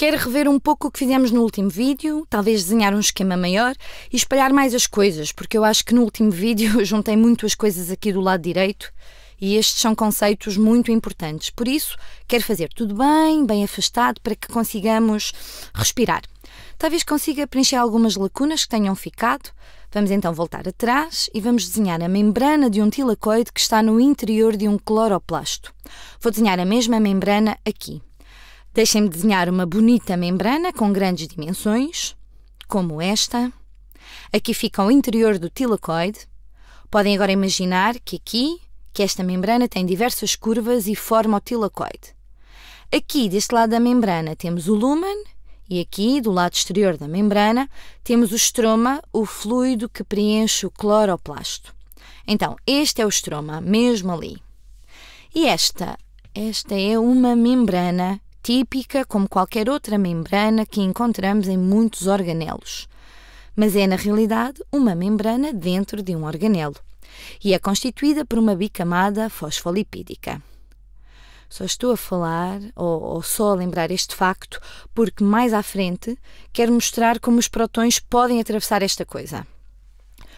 Quero rever um pouco o que fizemos no último vídeo, talvez desenhar um esquema maior e espalhar mais as coisas, porque eu acho que no último vídeo juntei muito as coisas aqui do lado direito e estes são conceitos muito importantes. Por isso, quero fazer tudo bem, bem afastado, para que consigamos respirar. Talvez consiga preencher algumas lacunas que tenham ficado. Vamos então voltar atrás e vamos desenhar a membrana de um tilacoide que está no interior de um cloroplasto. Vou desenhar a mesma membrana aqui. Deixem-me desenhar uma bonita membrana com grandes dimensões, como esta. Aqui fica o interior do tilacoide. Podem agora imaginar que aqui, que esta membrana tem diversas curvas e forma o tilacoide. Aqui, deste lado da membrana, temos o lumen e aqui, do lado exterior da membrana, temos o estroma, o fluido que preenche o cloroplasto. Então, este é o estroma, mesmo ali. E esta, esta é uma membrana típica como qualquer outra membrana que encontramos em muitos organelos. Mas é, na realidade, uma membrana dentro de um organelo e é constituída por uma bicamada fosfolipídica. Só estou a falar ou, ou, só a lembrar este facto porque mais à frente quero mostrar como os protões podem atravessar esta coisa.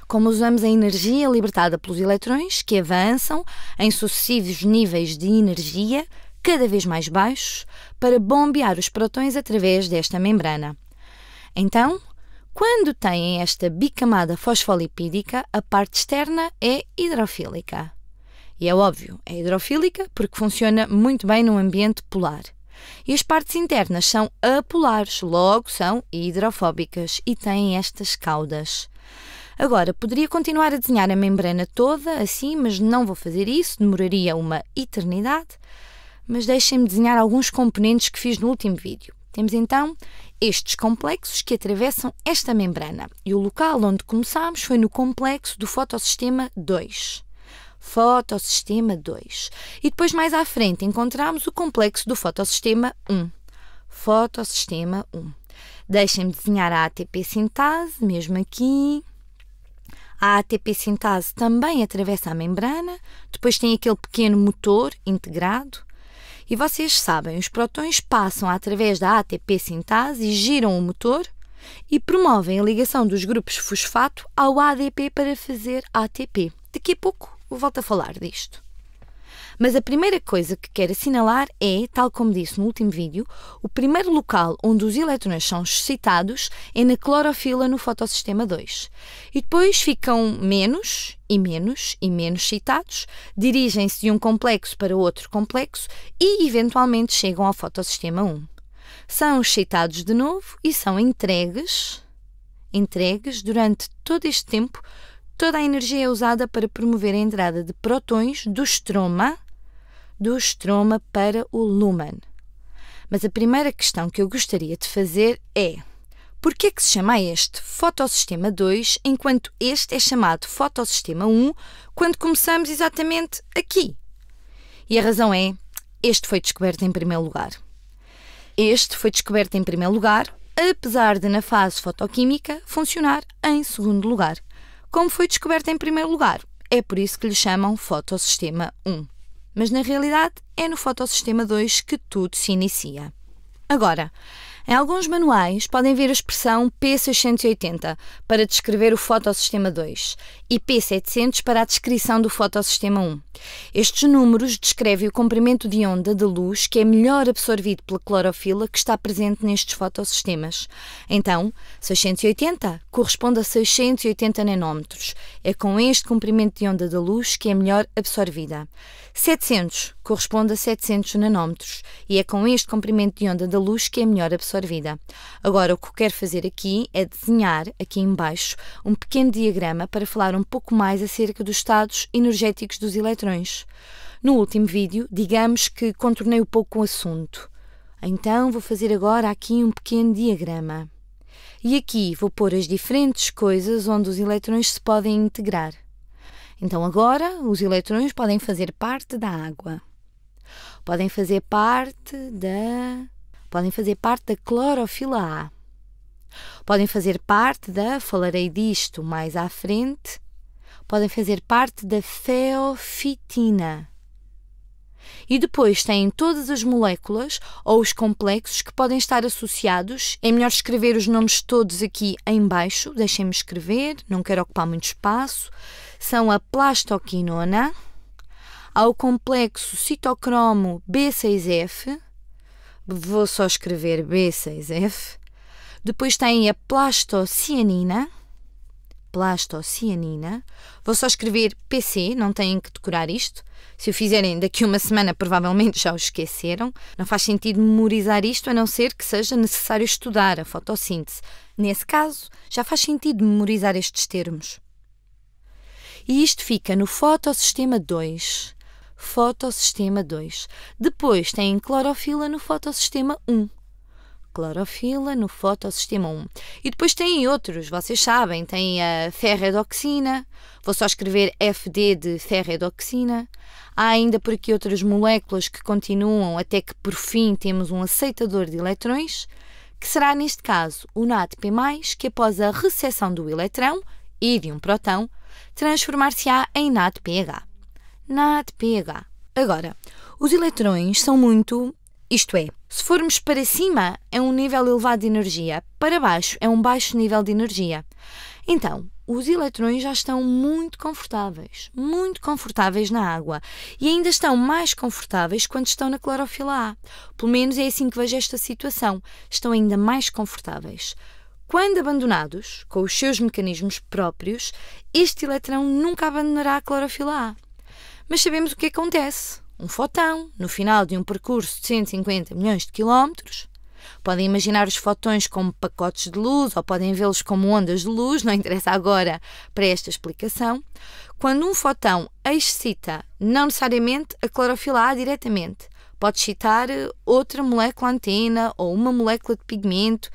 Como usamos a energia libertada pelos eletrões que avançam em sucessivos níveis de energia cada vez mais baixos para bombear os protões através desta membrana. Então, quando têm esta bicamada fosfolipídica, a parte externa é hidrofílica. E é óbvio, é hidrofílica porque funciona muito bem num ambiente polar. E as partes internas são apolares, logo são hidrofóbicas e têm estas caudas. Agora, poderia continuar a desenhar a membrana toda assim, mas não vou fazer isso, demoraria uma eternidade mas deixem-me desenhar alguns componentes que fiz no último vídeo. Temos então estes complexos que atravessam esta membrana e o local onde começámos foi no complexo do fotossistema 2. Fotossistema 2. E depois mais à frente encontramos o complexo do fotossistema 1. Fotossistema 1. Deixem-me desenhar a ATP sintase, mesmo aqui. A ATP sintase também atravessa a membrana, depois tem aquele pequeno motor integrado e vocês sabem, os protões passam através da ATP sintase e giram o motor e promovem a ligação dos grupos fosfato ao ADP para fazer ATP. Daqui a pouco volto a falar disto. Mas a primeira coisa que quero assinalar é, tal como disse no último vídeo, o primeiro local onde os elétrons são excitados é na clorofila no fotossistema 2. E depois ficam menos e menos e menos excitados, dirigem-se de um complexo para outro complexo e eventualmente chegam ao fotossistema 1. São excitados de novo e são entregues entregues durante todo este tempo toda a energia é usada para promover a entrada de protões do estroma do estroma para o lumen. Mas a primeira questão que eu gostaria de fazer é: por que é se chama este fotossistema 2, enquanto este é chamado fotossistema 1, quando começamos exatamente aqui? E a razão é: este foi descoberto em primeiro lugar. Este foi descoberto em primeiro lugar, apesar de na fase fotoquímica funcionar em segundo lugar. Como foi descoberto em primeiro lugar, é por isso que lhe chamam fotossistema 1 mas na realidade é no fotossistema 2 que tudo se inicia. Agora, em alguns manuais podem ver a expressão P680 para descrever o fotossistema 2 e P700 para a descrição do fotossistema 1. Estes números descrevem o comprimento de onda de luz que é melhor absorvido pela clorofila que está presente nestes fotossistemas. Então, 680 corresponde a 680 nanómetros. É com este comprimento de onda de luz que é melhor absorvida. 700 corresponde a 700 nanómetros e é com este comprimento de onda da luz que é melhor absorvida. Agora, o que eu quero fazer aqui é desenhar, aqui embaixo, um pequeno diagrama para falar um pouco mais acerca dos estados energéticos dos eletrões. No último vídeo, digamos que contornei um pouco o assunto. Então, vou fazer agora aqui um pequeno diagrama. E aqui vou pôr as diferentes coisas onde os eletrões se podem integrar. Então, agora, os eletrões podem fazer parte da água podem fazer parte da podem fazer parte da clorofila A. Podem fazer parte da, falarei disto mais à frente, podem fazer parte da feofitina. E depois têm todas as moléculas ou os complexos que podem estar associados. É melhor escrever os nomes todos aqui em baixo, deixem-me escrever, não quero ocupar muito espaço. São a plastoquinona, ao complexo citocromo B6F, vou só escrever B6F, depois tem a plastocianina, plastocianina, vou só escrever PC, não têm que decorar isto, se o fizerem daqui uma semana provavelmente já o esqueceram, não faz sentido memorizar isto a não ser que seja necessário estudar a fotossíntese. Nesse caso, já faz sentido memorizar estes termos. E isto fica no fotossistema 2, fotossistema 2. Depois tem clorofila no fotossistema 1. Clorofila no fotossistema 1. E depois tem outros, vocês sabem, tem a ferredoxina, vou só escrever FD de ferredoxina. Há ainda por aqui outras moléculas que continuam até que por fim temos um aceitador de eletrões, que será neste caso o NADP+, que após a recessão do eletrão e de um próton, transformar-se-á em NADPH. Not pega. Agora, os eletrões são muito. Isto é, se formos para cima é um nível elevado de energia, para baixo é um baixo nível de energia. Então, os eletrões já estão muito confortáveis, muito confortáveis na água e ainda estão mais confortáveis quando estão na clorofila A. Pelo menos é assim que vejo esta situação. Estão ainda mais confortáveis. Quando abandonados, com os seus mecanismos próprios, este eletrão nunca abandonará a clorofila A mas sabemos o que acontece. Um fotão, no final de um percurso de 150 milhões de quilómetros, podem imaginar os fotões como pacotes de luz ou podem vê-los como ondas de luz, não interessa agora para esta explicação. Quando um fotão excita, não necessariamente a clorofila A diretamente, pode excitar eh, outra molécula antena ou uma molécula de pigmento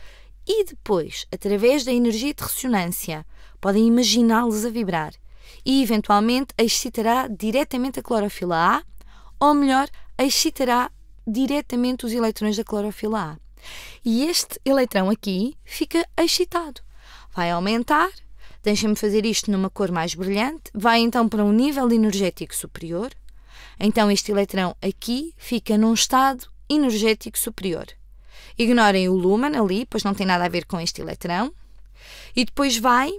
e depois, através da energia de ressonância, podem imaginá-los a vibrar e, eventualmente, excitará diretamente a clorofila A, ou melhor, excitará diretamente os eletrões da clorofila A. E este eletrão aqui fica excitado. Vai aumentar, deixa-me fazer isto numa cor mais brilhante, vai então para um nível energético superior. Então este eletrão aqui fica num estado energético superior. Ignorem o lumen ali, pois não tem nada a ver com este eletrão. E depois vai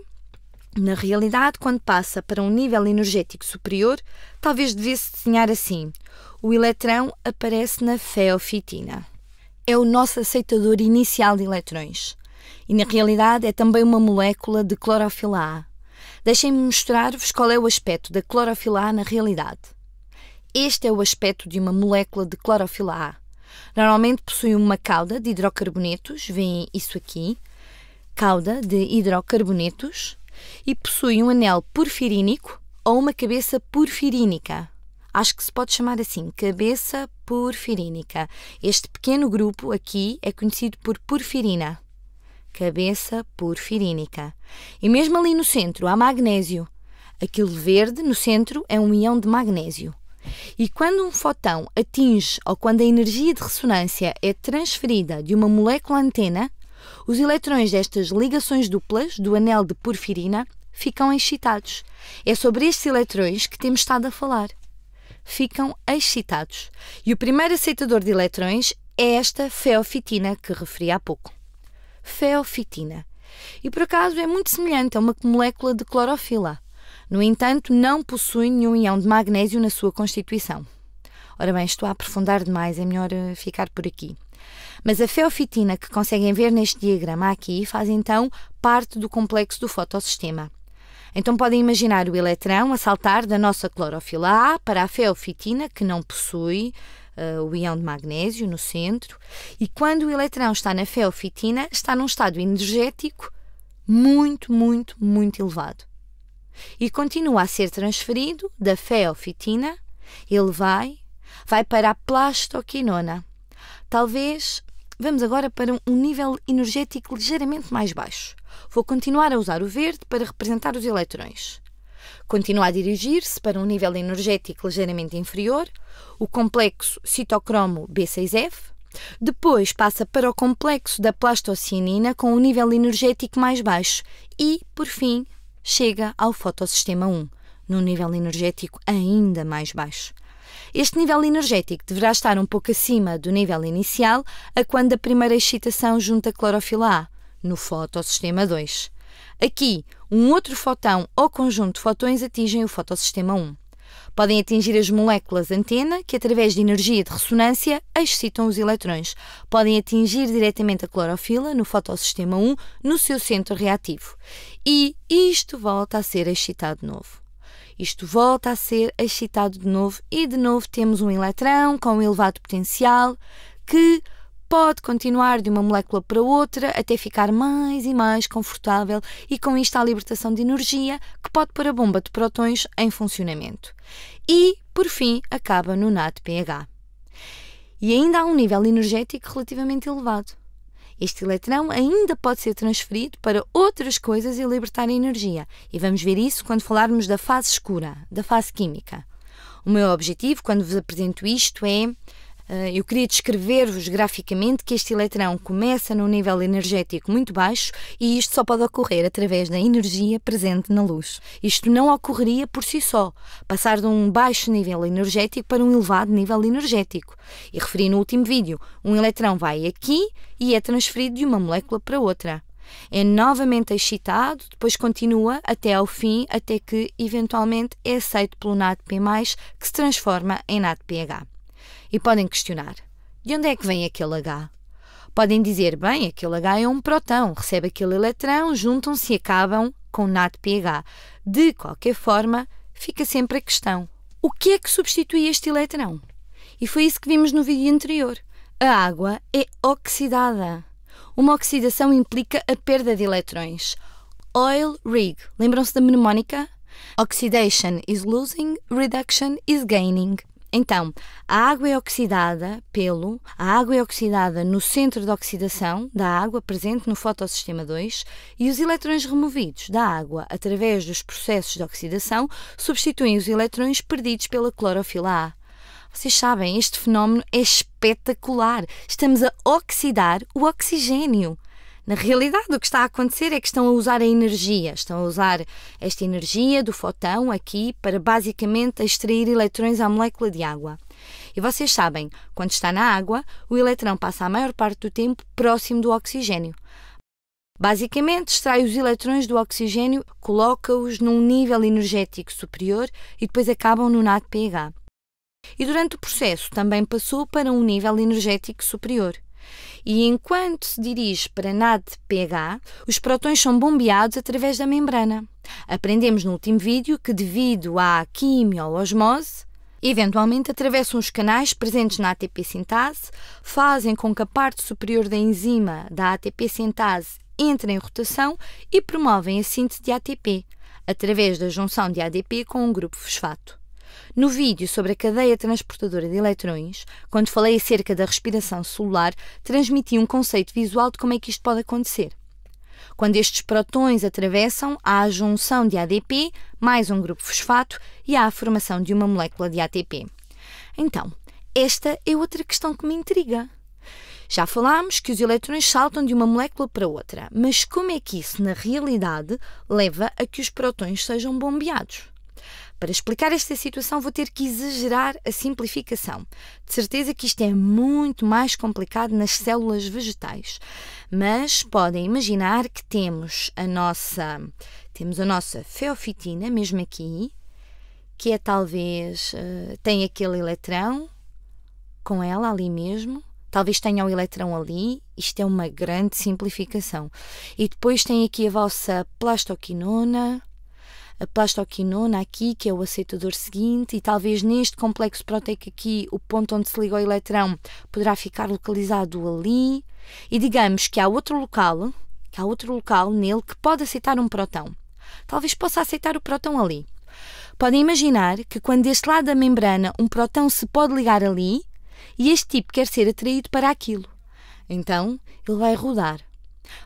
na realidade, quando passa para um nível energético superior, talvez devesse desenhar assim: o eletrão aparece na feofitina. É o nosso aceitador inicial de eletrões. E na realidade é também uma molécula de clorofila A. Deixem-me mostrar-vos qual é o aspecto da clorofila A na realidade. Este é o aspecto de uma molécula de clorofila A. Normalmente possui uma cauda de hidrocarbonetos, veem isso aqui, cauda de hidrocarbonetos, e possui um anel porfirínico ou uma cabeça porfirínica. Acho que se pode chamar assim, cabeça porfirínica. Este pequeno grupo aqui é conhecido por porfirina. Cabeça porfirínica. E mesmo ali no centro há magnésio. Aquilo verde no centro é um ião de magnésio. E quando um fotão atinge ou quando a energia de ressonância é transferida de uma molécula antena, os eletrões destas ligações duplas do anel de porfirina ficam excitados. É sobre estes eletrões que temos estado a falar. Ficam excitados. E o primeiro aceitador de eletrões é esta feofitina que referi há pouco. Feofitina. E por acaso é muito semelhante a uma molécula de clorofila. No entanto, não possui nenhum ião de magnésio na sua constituição. Ora bem, estou a aprofundar demais, é melhor eh, ficar por aqui. Mas a feofitina que conseguem ver neste diagrama aqui faz então parte do complexo do fotossistema. Então podem imaginar o eletrão a saltar da nossa clorofila A para a feofitina, que não possui uh, o íon de magnésio no centro, e quando o eletrão está na feofitina, está num estado energético muito, muito, muito elevado. E continua a ser transferido da feofitina, ele vai, vai para a plastoquinona. Talvez Vamos agora para um nível energético ligeiramente mais baixo. Vou continuar a usar o verde para representar os eletrões. Continua a dirigir-se para um nível energético ligeiramente inferior, o complexo citocromo B6F. Depois passa para o complexo da plastocianina com um nível energético mais baixo e, por fim, chega ao fotossistema 1, num nível energético ainda mais baixo. Este nível energético deverá estar um pouco acima do nível inicial a quando a primeira excitação junta clorofila A, no fotossistema 2. Aqui, um outro fotão ou conjunto de fotões atingem o fotossistema 1. Podem atingir as moléculas antena, que através de energia de ressonância excitam os eletrões. Podem atingir diretamente a clorofila no fotossistema 1, no seu centro reativo. E isto volta a ser excitado de novo. Isto volta a ser excitado de novo e de novo temos um eletrão com um elevado potencial que pode continuar de uma molécula para outra até ficar mais e mais confortável e com isto há a libertação de energia que pode pôr a bomba de protões em funcionamento. E, por fim, acaba no NADPH. E ainda há um nível energético relativamente elevado. Este eletrão ainda pode ser transferido para outras coisas e libertar energia. E vamos ver isso quando falarmos da fase escura, da fase química. O meu objetivo quando vos apresento isto é ah, eu queria descrever-vos graficamente que este eletrão começa num nível energético muito baixo e isto só pode ocorrer através da energia presente na luz. Isto não ocorreria por si só, passar de um baixo nível energético para um elevado nível energético. E referi no último vídeo, um eletrão vai aqui e é transferido de uma molécula para outra é novamente excitado, depois continua até ao fim, até que eventualmente é aceito pelo NADP+, que se transforma em NADPH e podem questionar: de onde é que vem aquele H? Podem dizer: bem, aquele H é um próton, recebe aquele eletrão, juntam-se e acabam com NADPH. De qualquer forma, fica sempre a questão: o que é que substitui este eletrão? E foi isso que vimos no vídeo anterior. A água é oxidada. Uma oxidação implica a perda de eletrões. Oil rig. Lembram-se da mnemónica? Oxidation is losing, reduction is gaining. Então, a água é oxidada pelo. A água é oxidada no centro de oxidação da água presente no fotossistema 2 e os eletrões removidos da água através dos processos de oxidação substituem os eletrões perdidos pela clorofila A. Vocês sabem, este fenómeno é espetacular. Estamos a oxidar o oxigênio. Na realidade, o que está a acontecer é que estão a usar a energia, estão a usar esta energia do fotão aqui para basicamente extrair eletrões à molécula de água. E vocês sabem, quando está na água, o eletrão passa a maior parte do tempo próximo do oxigênio. Basicamente, extrai os eletrões do oxigênio, coloca-os num nível energético superior e depois acabam no NADPH. E durante o processo também passou para um nível energético superior. E enquanto se dirige para NADPH, os protões são bombeados através da membrana. Aprendemos no último vídeo que, devido à quimio osmose, eventualmente atravessam os canais presentes na ATP sintase, fazem com que a parte superior da enzima da ATP sintase entre em rotação e promovem a síntese de ATP, através da junção de ADP com um grupo fosfato. No vídeo sobre a cadeia transportadora de eletrões, quando falei acerca da respiração celular, transmiti um conceito visual de como é que isto pode acontecer. Quando estes protões atravessam, há a junção de ADP mais um grupo fosfato e há a formação de uma molécula de ATP. Então, esta é outra questão que me intriga. Já falámos que os eletrões saltam de uma molécula para outra, mas como é que isso, na realidade, leva a que os protões sejam bombeados? Para explicar esta situação, vou ter que exagerar a simplificação. De certeza que isto é muito mais complicado nas células vegetais, mas podem imaginar que temos a nossa temos a nossa feofitina, mesmo aqui, que é talvez eh, tem aquele eletrão com ela ali mesmo, talvez tenha o eletrão ali, isto é uma grande simplificação. E depois tem aqui a vossa plastoquinona, a plastoquinona aqui, que é o aceitador seguinte, e talvez neste complexo proteico aqui, o ponto onde se liga o eletrão poderá ficar localizado ali. E digamos que há outro local, que há outro local nele que pode aceitar um protão. Talvez possa aceitar o protão ali. Podem imaginar que quando deste lado da membrana um protão se pode ligar ali e este tipo quer ser atraído para aquilo. Então, ele vai rodar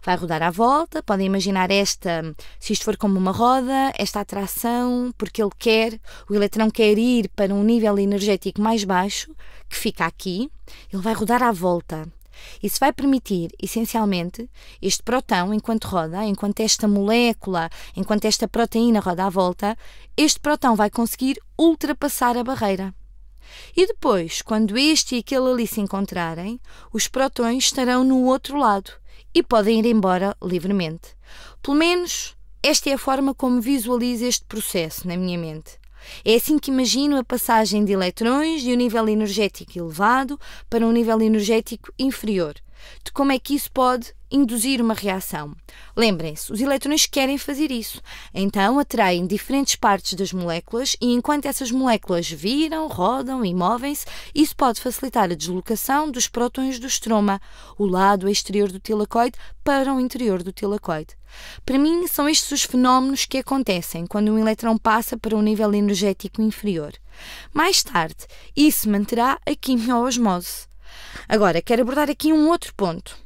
Vai rodar à volta, podem imaginar esta, se isto for como uma roda, esta atração, porque ele quer, o eletrão quer ir para um nível energético mais baixo, que fica aqui, ele vai rodar à volta. Isso vai permitir, essencialmente, este protão, enquanto roda, enquanto esta molécula, enquanto esta proteína roda à volta, este protão vai conseguir ultrapassar a barreira. E depois, quando este e aquele ali se encontrarem, os protões estarão no outro lado e podem ir embora livremente. Pelo menos esta é a forma como visualizo este processo na minha mente. É assim que imagino a passagem de eletrões de um nível energético elevado para um nível energético inferior de como é que isso pode induzir uma reação. Lembrem-se, os eletrões querem fazer isso, então atraem diferentes partes das moléculas e enquanto essas moléculas viram, rodam e movem-se, isso pode facilitar a deslocação dos prótons do estroma, o lado exterior do tilacoide para o interior do tilacoide. Para mim, são estes os fenómenos que acontecem quando um elétron passa para um nível energético inferior. Mais tarde, isso manterá a quimioosmose. Agora, quero abordar aqui um outro ponto.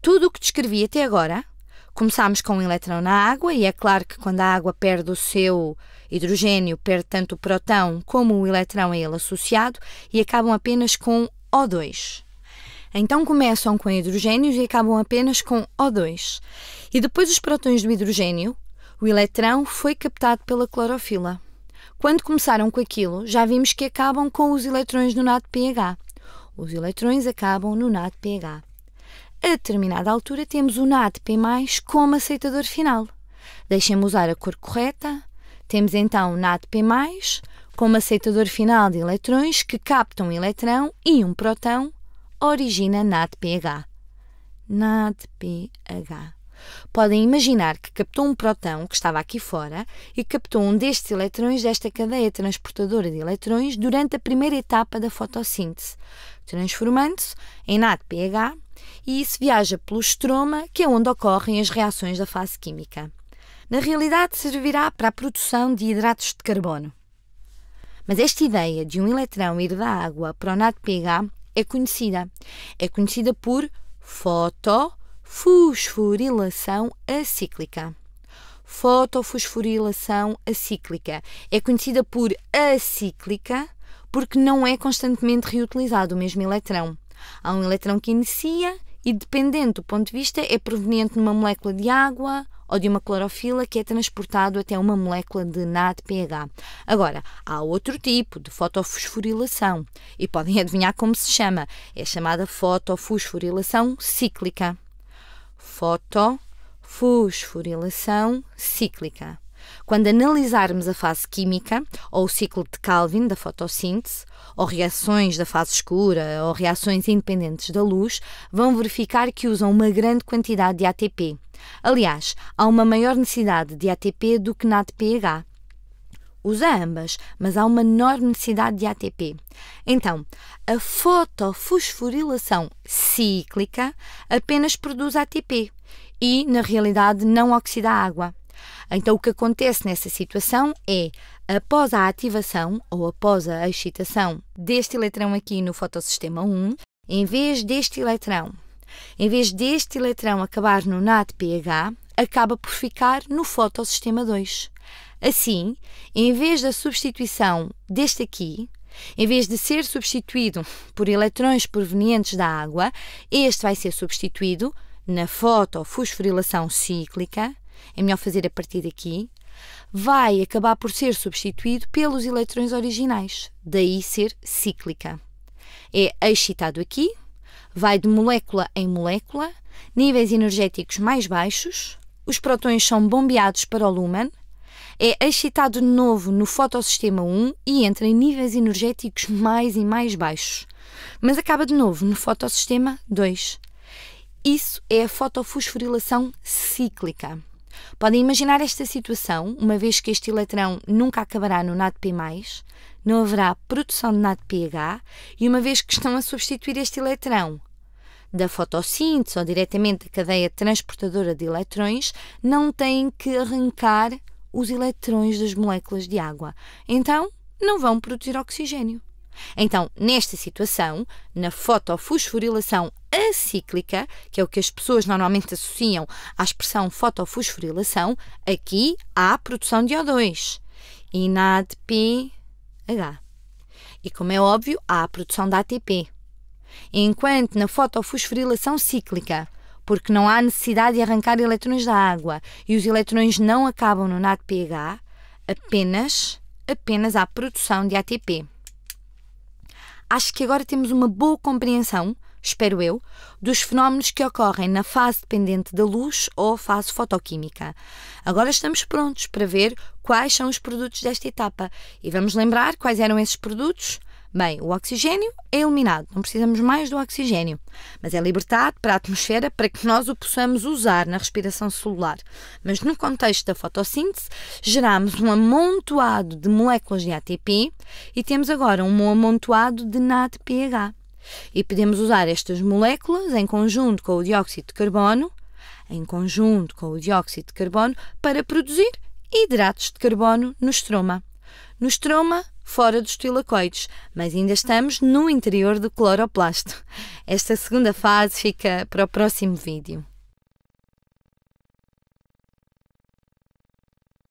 Tudo o que descrevi até agora, começámos com um elétron na água, e é claro que quando a água perde o seu hidrogênio, perde tanto o protão como o elétron a ele associado, e acabam apenas com O2. Então começam com hidrogênios e acabam apenas com O2. E depois os protões do hidrogênio, o eletrão foi captado pela clorofila. Quando começaram com aquilo, já vimos que acabam com os eletrões do NADPH. Os eletrões acabam no NADPH. A determinada altura temos o NADP+, como aceitador final. Deixem-me usar a cor correta. Temos então o NADP+, como aceitador final de eletrões que captam um eletrão e um próton, origina NADPH. NADPH. Podem imaginar que captou um próton que estava aqui fora e captou um destes eletrões desta cadeia transportadora de eletrões durante a primeira etapa da fotossíntese transformando-se em NADPH, e isso viaja pelo estroma, que é onde ocorrem as reações da fase química. Na realidade, servirá para a produção de hidratos de carbono. Mas esta ideia de um eletrão ir da água para o NADPH é conhecida. É conhecida por fotofosforilação acíclica. Fotofosforilação acíclica é conhecida por acíclica porque não é constantemente reutilizado o mesmo eletrão. Há um eletrão que inicia e, dependendo do ponto de vista, é proveniente de uma molécula de água ou de uma clorofila que é transportado até uma molécula de NADPH. Agora, há outro tipo de fotofosforilação e podem adivinhar como se chama. É chamada fotofosforilação cíclica. Fotofosforilação cíclica. Quando analisarmos a fase química, ou o ciclo de Calvin da fotossíntese, ou reações da fase escura, ou reações independentes da luz, vão verificar que usam uma grande quantidade de ATP. Aliás, há uma maior necessidade de ATP do que na ATPH. Usa ambas, mas há uma menor necessidade de ATP. Então, a fotofosforilação cíclica apenas produz ATP e, na realidade, não oxida água. Então, o que acontece nessa situação é, após a ativação ou após a excitação deste eletrão aqui no fotossistema 1, em vez deste eletrão, em vez deste eletrão acabar no NADPH, acaba por ficar no fotossistema 2. Assim, em vez da substituição deste aqui, em vez de ser substituído por eletrões provenientes da água, este vai ser substituído na fotofosforilação cíclica é melhor fazer a partir daqui, vai acabar por ser substituído pelos eletrões originais, daí ser cíclica. É excitado aqui, vai de molécula em molécula, níveis energéticos mais baixos, os prótons são bombeados para o lumen, é excitado de novo no fotossistema 1 e entra em níveis energéticos mais e mais baixos, mas acaba de novo no fotossistema 2. Isso é a fotofosforilação cíclica. Podem imaginar esta situação, uma vez que este eletrão nunca acabará no NADP+, não haverá produção de NADPH e uma vez que estão a substituir este eletrão da fotossíntese ou diretamente da cadeia transportadora de eletrões, não têm que arrancar os eletrões das moléculas de água. Então, não vão produzir oxigênio. Então, nesta situação, na fotofosforilação acíclica, que é o que as pessoas normalmente associam à expressão fotofosforilação, aqui há produção de O2 e na E como é óbvio, há a produção da ATP. Enquanto na fotofosforilação cíclica, porque não há necessidade de arrancar eletrões da água e os eletrões não acabam no NADPH, apenas, apenas há produção de ATP. Acho que agora temos uma boa compreensão espero eu, dos fenómenos que ocorrem na fase dependente da luz ou fase fotoquímica. Agora estamos prontos para ver quais são os produtos desta etapa e vamos lembrar quais eram esses produtos? Bem, o oxigênio é eliminado, não precisamos mais do oxigênio, mas é libertado para a atmosfera para que nós o possamos usar na respiração celular. Mas no contexto da fotossíntese, geramos um amontoado de moléculas de ATP e temos agora um amontoado de NADPH. E podemos usar estas moléculas em conjunto com o dióxido de carbono, em conjunto com o dióxido de carbono, para produzir hidratos de carbono no estroma. No estroma, fora dos tilacoides, mas ainda estamos no interior do cloroplasto. Esta segunda fase fica para o próximo vídeo.